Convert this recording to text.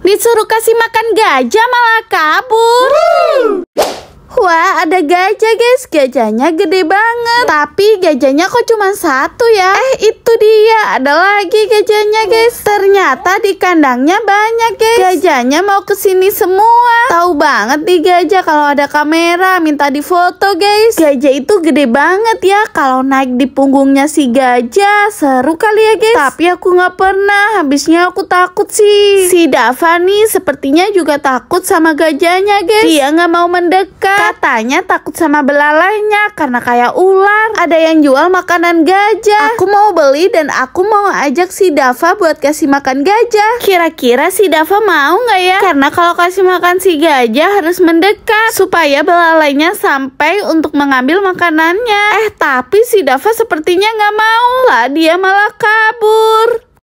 Disuruh kasih makan gajah malah kabur. Wah, ada gajah guys. Gajahnya gede banget. Tapi gajahnya kok cuma satu ya? Eh, itu dia ada lagi gajahnya guys. Ternyata di kandangnya banyak guys. Gajahnya mau kesini semua. Tahu banget nih gajah kalau ada kamera minta difoto guys. Gajah itu gede banget ya. Kalau naik di punggungnya si gajah seru kali ya guys. Tapi aku nggak pernah. Habisnya aku takut sih. Si Dava nih sepertinya juga takut sama gajahnya guys. Dia nggak mau mendekat. Katanya takut sama belalainya karena kayak ular. Ada yang jual makanan gajah. Aku mau beli dan aku aku mau ajak si Dava buat kasih makan gajah. Kira-kira si Dava mau nggak ya? Karena kalau kasih makan si gajah harus mendekat supaya belalainya sampai untuk mengambil makanannya. Eh tapi si Dava sepertinya nggak mau lah dia malah kabur.